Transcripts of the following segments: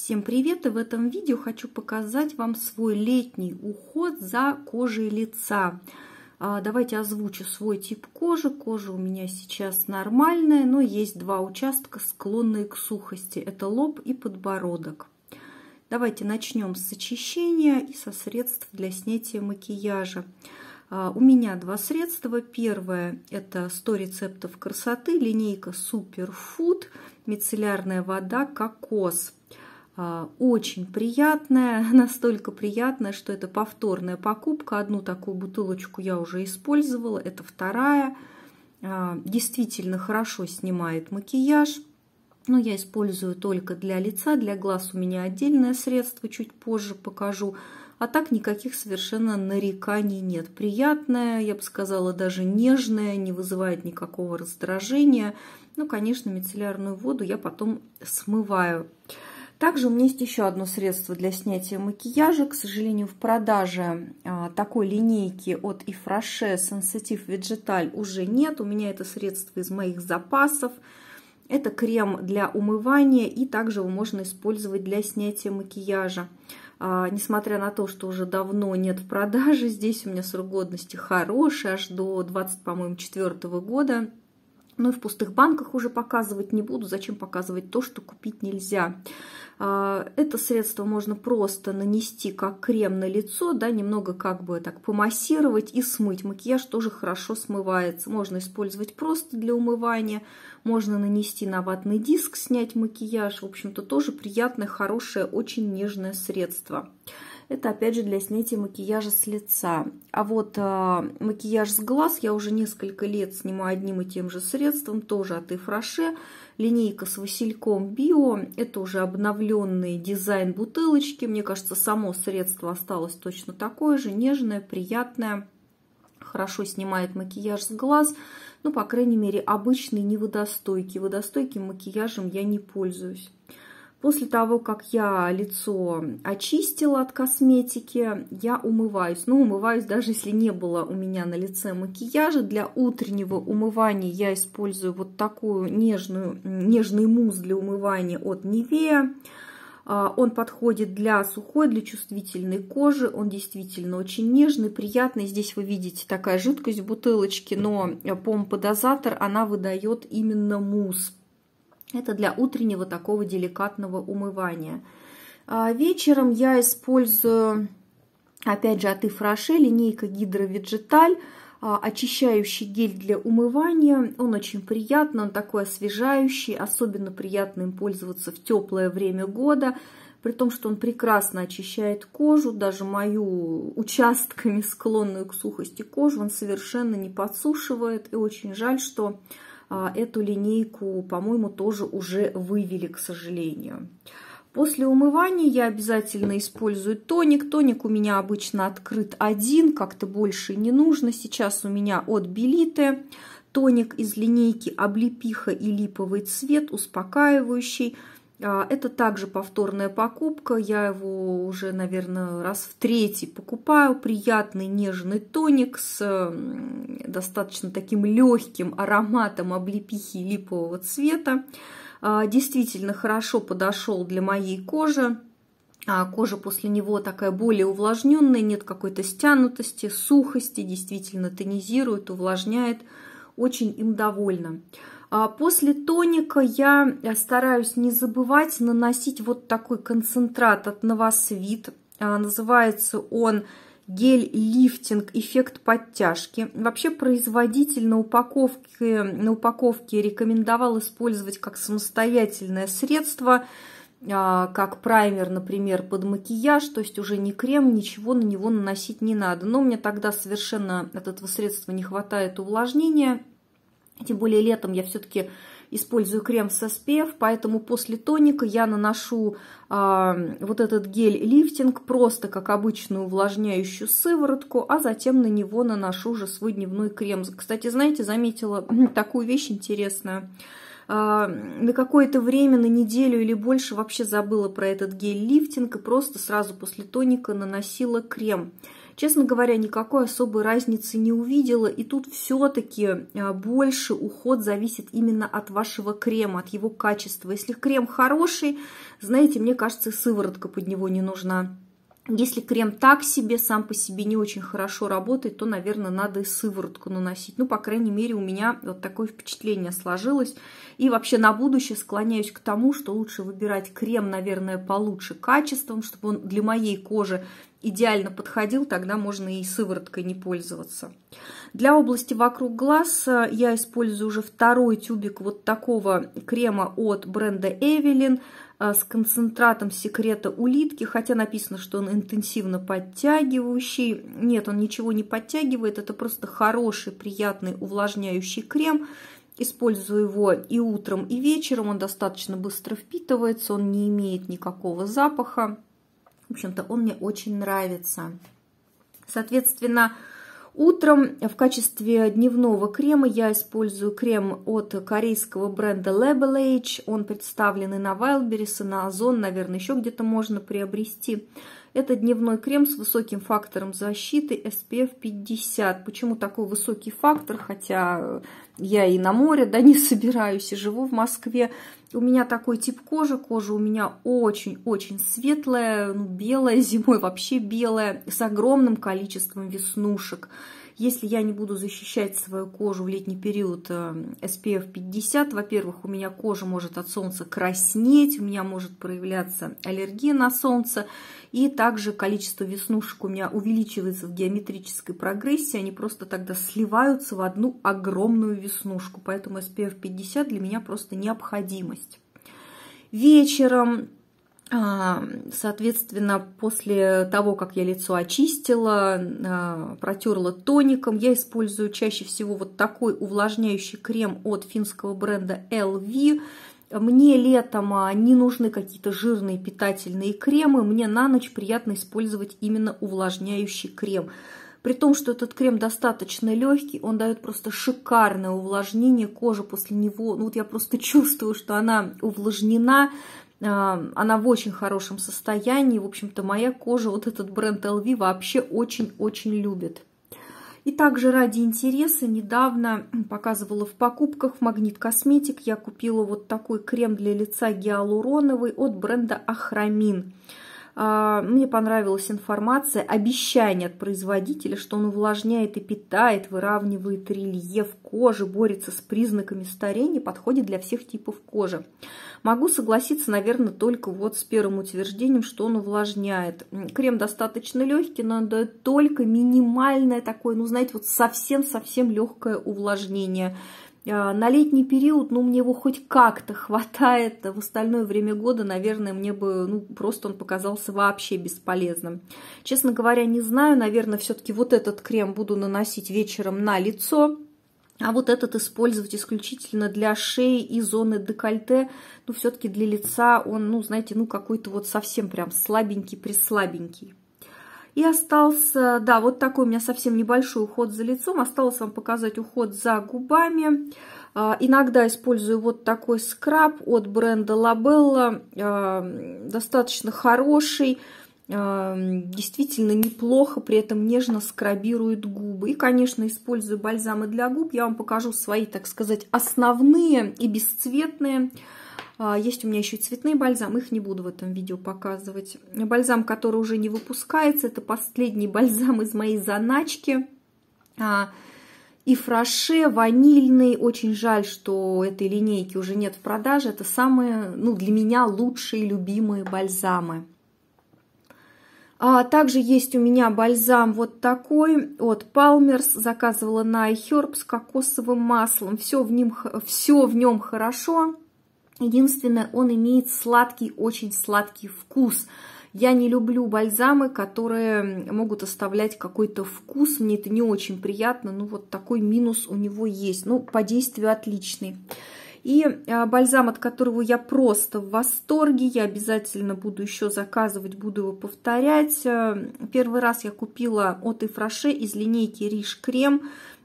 Всем привет! И в этом видео хочу показать вам свой летний уход за кожей лица. А, давайте озвучу свой тип кожи. Кожа у меня сейчас нормальная, но есть два участка, склонные к сухости. Это лоб и подбородок. Давайте начнем с очищения и со средств для снятия макияжа. А, у меня два средства. Первое – это 100 рецептов красоты, линейка Superfood, мицеллярная вода, кокос – а, очень приятная, настолько приятная, что это повторная покупка. Одну такую бутылочку я уже использовала, это вторая. А, действительно хорошо снимает макияж. Но я использую только для лица, для глаз у меня отдельное средство, чуть позже покажу. А так никаких совершенно нареканий нет. Приятная, я бы сказала, даже нежная, не вызывает никакого раздражения. Ну, конечно, мицеллярную воду я потом смываю. Также у меня есть еще одно средство для снятия макияжа. К сожалению, в продаже а, такой линейки от Ifrache Sensitive Vegetal уже нет. У меня это средство из моих запасов. Это крем для умывания и также его можно использовать для снятия макияжа. А, несмотря на то, что уже давно нет в продаже. здесь у меня срок годности хороший, аж до 20, по-моему, 4 года. Ну и в пустых банках уже показывать не буду. Зачем показывать то, что купить нельзя? А, это средство можно просто нанести как крем на лицо, да, немного как бы так помассировать и смыть. Макияж тоже хорошо смывается. Можно использовать просто для умывания, можно нанести на ватный диск, снять макияж. В общем-то, тоже приятное, хорошее, очень нежное средство. Это опять же для снятия макияжа с лица. А вот э, макияж с глаз я уже несколько лет снимаю одним и тем же средством, тоже от Ифраше. Линейка с васильком био. Это уже обновленный дизайн бутылочки. Мне кажется, само средство осталось точно такое же, нежное, приятное хорошо снимает макияж с глаз. Ну, по крайней мере, обычный, не водостойкий. Водостойким макияжем я не пользуюсь. После того, как я лицо очистила от косметики, я умываюсь. Ну, умываюсь, даже если не было у меня на лице макияжа. Для утреннего умывания я использую вот такую нежную, нежный мусс для умывания от Nivea. А, он подходит для сухой, для чувствительной кожи. Он действительно очень нежный, приятный. Здесь вы видите такая жидкость в бутылочке, но помпа-дозатор, она выдает именно мусс. Это для утреннего такого деликатного умывания. А вечером я использую, опять же, от Ифраше линейка Гидроведжиталь, а, очищающий гель для умывания. Он очень приятный, он такой освежающий, особенно приятно им пользоваться в теплое время года, при том, что он прекрасно очищает кожу, даже мою участками склонную к сухости кожу, он совершенно не подсушивает. И очень жаль, что а, эту линейку, по-моему, тоже уже вывели, к сожалению. После умывания я обязательно использую тоник. Тоник у меня обычно открыт один, как-то больше не нужно. Сейчас у меня от Белите тоник из линейки облепиха и липовый цвет, успокаивающий. А, это также повторная покупка. Я его уже, наверное, раз в третий покупаю. Приятный нежный тоник с достаточно таким легким ароматом облепихи липового цвета. А, действительно хорошо подошел для моей кожи. А, кожа после него такая более увлажненная, нет какой-то стянутости, сухости, действительно тонизирует, увлажняет. Очень им довольна. А после тоника я э, стараюсь не забывать наносить вот такой концентрат от Новосвит. А, называется он гель-лифтинг, эффект подтяжки. Вообще производитель на упаковке, на упаковке рекомендовал использовать как самостоятельное средство, а, как праймер, например, под макияж, то есть уже не крем, ничего на него наносить не надо. Но мне тогда совершенно от этого средства не хватает увлажнения – тем более летом я все-таки использую крем со спев, поэтому после тоника я наношу э, вот этот гель-лифтинг просто как обычную увлажняющую сыворотку, а затем на него наношу уже свой дневной крем. Кстати, знаете, заметила такую вещь интересную а, на какое-то время, на неделю или больше вообще забыла про этот гель-лифтинг и просто сразу после тоника наносила крем. Честно говоря, никакой особой разницы не увидела. И тут все-таки а, больше уход зависит именно от вашего крема, от его качества. Если крем хороший, знаете, мне кажется, сыворотка под него не нужна. Если крем так себе, сам по себе не очень хорошо работает, то, наверное, надо и сыворотку наносить. Ну, по крайней мере, у меня вот такое впечатление сложилось. И вообще на будущее склоняюсь к тому, что лучше выбирать крем, наверное, получше качеством, чтобы он для моей кожи идеально подходил, тогда можно и сывороткой не пользоваться. Для области вокруг глаз э, я использую уже второй тюбик вот такого крема от бренда Эвелин э, с концентратом секрета улитки, хотя написано, что он интенсивно подтягивающий. Нет, он ничего не подтягивает, это просто хороший, приятный увлажняющий крем. Использую его и утром, и вечером, он достаточно быстро впитывается, он не имеет никакого запаха. В общем-то, он мне очень нравится. Соответственно, Утром в качестве дневного крема я использую крем от корейского бренда Label H. Он представлен и на Wildberries, и на Озон, наверное, еще где-то можно приобрести. Это дневной крем с высоким фактором защиты SPF 50. Почему такой высокий фактор, хотя э, я и на море, да, не собираюсь, и живу в Москве. У меня такой тип кожи, кожа у меня очень-очень светлая, ну, белая, зимой вообще белая, с огромным количеством веснушек. Если я не буду защищать свою кожу в летний период э, SPF 50, во-первых, у меня кожа может от солнца краснеть, у меня может проявляться аллергия на солнце, и также количество веснушек у меня увеличивается в геометрической прогрессии, они просто тогда сливаются в одну огромную веснушку, поэтому SPF 50 для меня просто необходимость. Вечером а, соответственно, после того, как я лицо очистила, а, протерла тоником, я использую чаще всего вот такой увлажняющий крем от финского бренда LV. Мне летом а, не нужны какие-то жирные питательные кремы, мне на ночь приятно использовать именно увлажняющий крем. При том, что этот крем достаточно легкий, он дает просто шикарное увлажнение кожи после него. Ну вот я просто чувствую, что она увлажнена, она в очень хорошем состоянии. В общем-то, моя кожа вот этот бренд LV вообще очень-очень любит. И также ради интереса недавно показывала в покупках в Магнит Косметик. Я купила вот такой крем для лица гиалуроновый от бренда Ахрамин. А, мне понравилась информация, обещание от производителя, что он увлажняет и питает, выравнивает рельеф кожи, борется с признаками старения, подходит для всех типов кожи. Могу согласиться, наверное, только вот с первым утверждением, что он увлажняет. Крем достаточно легкий, но надо только минимальное такое, ну, знаете, вот совсем-совсем легкое увлажнение – а, на летний период, ну, мне его хоть как-то хватает. В остальное время года, наверное, мне бы, ну, просто он показался вообще бесполезным. Честно говоря, не знаю. Наверное, все-таки вот этот крем буду наносить вечером на лицо. А вот этот использовать исключительно для шеи и зоны декольте. Ну, все-таки для лица он, ну, знаете, ну, какой-то вот совсем прям слабенький-преслабенький. И остался, да, вот такой у меня совсем небольшой уход за лицом. Осталось вам показать уход за губами. А, иногда использую вот такой скраб от бренда Labella. А, достаточно хороший а, действительно неплохо, при этом нежно скрабирует губы. И, конечно, использую бальзамы для губ. Я вам покажу свои, так сказать, основные и бесцветные. А, есть у меня еще цветные бальзамы, их не буду в этом видео показывать. Бальзам, который уже не выпускается, это последний бальзам из моей заначки. А, и фраше, ванильный. Очень жаль, что этой линейки уже нет в продаже. Это самые, ну, для меня лучшие, любимые бальзамы. А также есть у меня бальзам вот такой от Palmer's. Заказывала на iHerb с кокосовым маслом. Все в, нем, все в нем хорошо. Единственное, он имеет сладкий, очень сладкий вкус. Я не люблю бальзамы, которые могут оставлять какой-то вкус. Мне это не очень приятно. Ну, вот такой минус у него есть. Ну, по действию отличный. И а, бальзам, от которого я просто в восторге. Я обязательно буду еще заказывать, буду его повторять. А, первый раз я купила от Ифраше из линейки Риш Крем.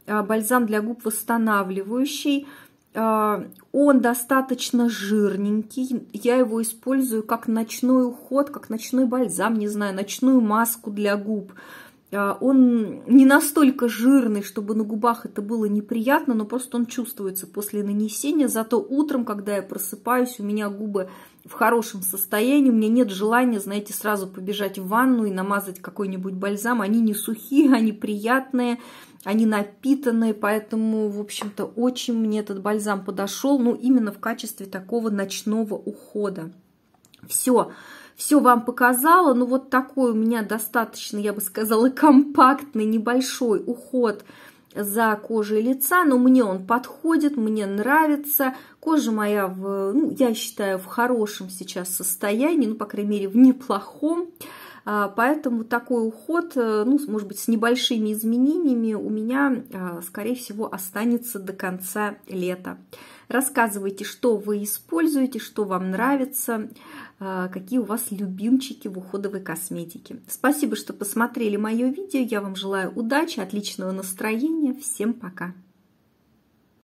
А, бальзам для губ восстанавливающий. А, он достаточно жирненький. Я его использую как ночной уход, как ночной бальзам, не знаю, ночную маску для губ – а, он не настолько жирный, чтобы на губах это было неприятно, но просто он чувствуется после нанесения. Зато утром, когда я просыпаюсь, у меня губы в хорошем состоянии, у меня нет желания, знаете, сразу побежать в ванну и намазать какой-нибудь бальзам. Они не сухие, они приятные, они напитанные, поэтому, в общем-то, очень мне этот бальзам подошел, ну, именно в качестве такого ночного ухода. Все, все вам показала. Ну, вот такой у меня достаточно, я бы сказала, компактный, небольшой уход за кожей лица, но мне он подходит, мне нравится. Кожа моя, в, ну, я считаю, в хорошем сейчас состоянии, ну, по крайней мере, в неплохом. А, поэтому такой уход, э, ну, может быть, с небольшими изменениями у меня, а, скорее всего, останется до конца лета. Рассказывайте, что вы используете, что вам нравится, а, какие у вас любимчики в уходовой косметике. Спасибо, что посмотрели мое видео. Я вам желаю удачи, отличного настроения. Всем пока!